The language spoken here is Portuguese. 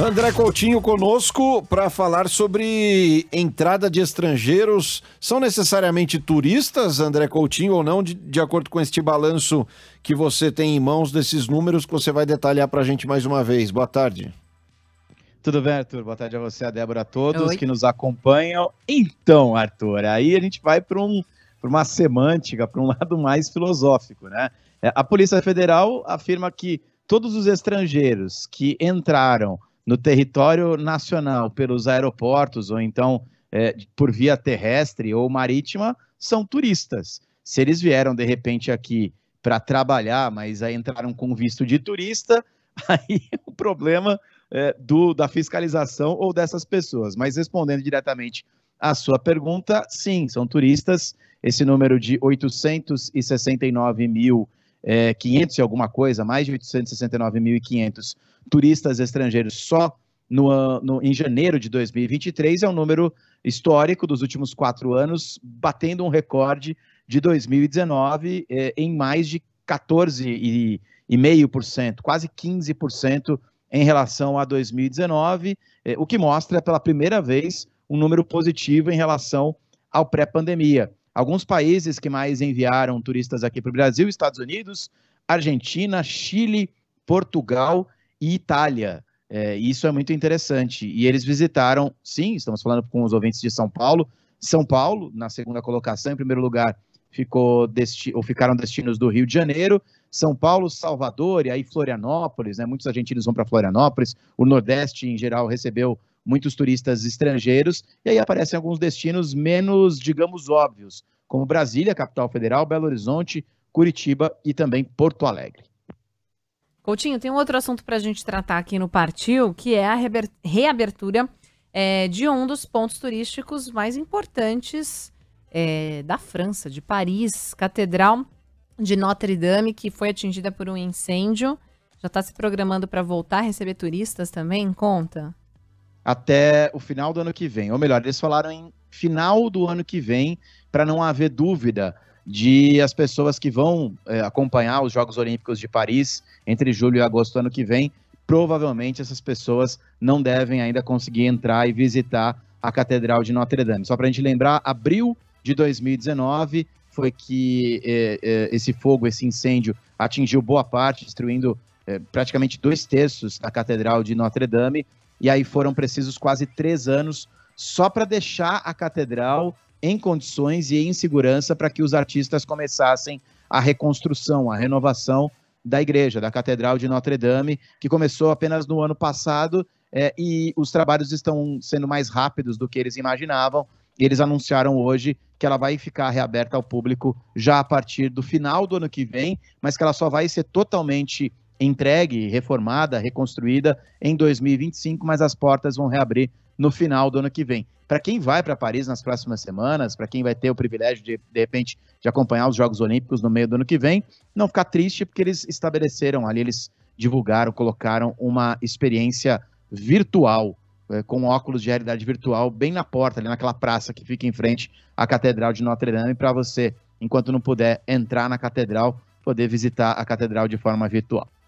André Coutinho conosco para falar sobre entrada de estrangeiros. São necessariamente turistas, André Coutinho, ou não, de, de acordo com este balanço que você tem em mãos desses números que você vai detalhar para a gente mais uma vez. Boa tarde. Tudo bem, Arthur? Boa tarde a você, a Débora, a todos Oi. que nos acompanham. Então, Arthur, aí a gente vai para um, uma semântica, para um lado mais filosófico, né? É, a Polícia Federal afirma que todos os estrangeiros que entraram no território nacional pelos aeroportos ou então é, por via terrestre ou marítima são turistas. Se eles vieram de repente aqui para trabalhar, mas aí entraram com visto de turista, aí o problema é, do, da fiscalização ou dessas pessoas. Mas respondendo diretamente à sua pergunta, sim, são turistas. Esse número de 869 mil é, 500 e alguma coisa, mais de 869.500 turistas estrangeiros só no, no, em janeiro de 2023, é um número histórico dos últimos quatro anos, batendo um recorde de 2019 é, em mais de 14,5%, quase 15% em relação a 2019, é, o que mostra pela primeira vez um número positivo em relação ao pré-pandemia. Alguns países que mais enviaram turistas aqui para o Brasil: Estados Unidos, Argentina, Chile, Portugal e Itália. É, isso é muito interessante. E eles visitaram, sim, estamos falando com os ouvintes de São Paulo. São Paulo, na segunda colocação, em primeiro lugar, ficou desti ou ficaram destinos do Rio de Janeiro, São Paulo, Salvador e aí Florianópolis, né? Muitos argentinos vão para Florianópolis. O Nordeste, em geral, recebeu muitos turistas estrangeiros, e aí aparecem alguns destinos menos, digamos, óbvios, como Brasília, capital federal, Belo Horizonte, Curitiba e também Porto Alegre. Coutinho, tem um outro assunto para a gente tratar aqui no Partiu, que é a reabertura é, de um dos pontos turísticos mais importantes é, da França, de Paris, Catedral de Notre Dame, que foi atingida por um incêndio. Já está se programando para voltar a receber turistas também? Conta até o final do ano que vem. Ou melhor, eles falaram em final do ano que vem, para não haver dúvida de as pessoas que vão é, acompanhar os Jogos Olímpicos de Paris entre julho e agosto do ano que vem. Provavelmente essas pessoas não devem ainda conseguir entrar e visitar a Catedral de Notre Dame. Só para a gente lembrar, abril de 2019 foi que eh, eh, esse fogo, esse incêndio atingiu boa parte, destruindo eh, praticamente dois terços da Catedral de Notre Dame e aí foram precisos quase três anos só para deixar a catedral em condições e em segurança para que os artistas começassem a reconstrução, a renovação da igreja, da Catedral de Notre Dame, que começou apenas no ano passado é, e os trabalhos estão sendo mais rápidos do que eles imaginavam. Eles anunciaram hoje que ela vai ficar reaberta ao público já a partir do final do ano que vem, mas que ela só vai ser totalmente entregue, reformada, reconstruída em 2025, mas as portas vão reabrir no final do ano que vem. Para quem vai para Paris nas próximas semanas, para quem vai ter o privilégio de, de repente, de acompanhar os Jogos Olímpicos no meio do ano que vem, não ficar triste, porque eles estabeleceram ali, eles divulgaram, colocaram uma experiência virtual, eh, com óculos de realidade virtual, bem na porta, ali naquela praça que fica em frente à Catedral de Notre Dame, para você, enquanto não puder entrar na Catedral, poder visitar a Catedral de forma virtual.